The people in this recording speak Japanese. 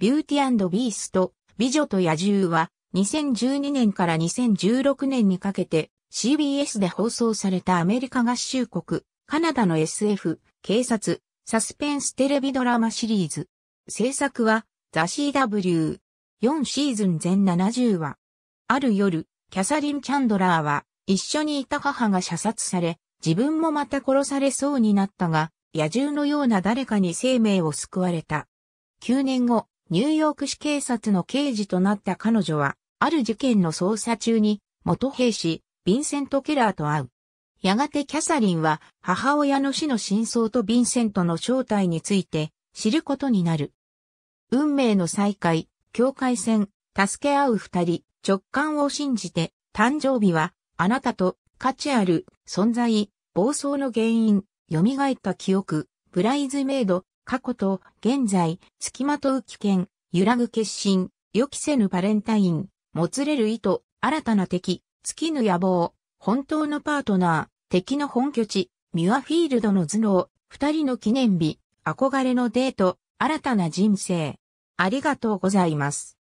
ビューティビースト、美女と野獣は、2012年から2016年にかけて、CBS で放送されたアメリカ合衆国、カナダの SF、警察、サスペンステレビドラマシリーズ。制作は、ザ・ CW。4シーズン全70話。ある夜、キャサリン・チャンドラーは、一緒にいた母が射殺され、自分もまた殺されそうになったが、野獣のような誰かに生命を救われた。9年後、ニューヨーク市警察の刑事となった彼女は、ある事件の捜査中に、元兵士、ヴィンセント・ケラーと会う。やがてキャサリンは、母親の死の真相とヴィンセントの正体について、知ることになる。運命の再会、境界線、助け合う二人、直感を信じて、誕生日は、あなたと、価値ある、存在、暴走の原因、蘇った記憶、プライズメイド、過去と現在、付きまとう危険、揺らぐ決心、予期せぬバレンタイン、もつれる意図、新たな敵、月のぬ野望、本当のパートナー、敵の本拠地、ミュアフィールドの頭脳、二人の記念日、憧れのデート、新たな人生。ありがとうございます。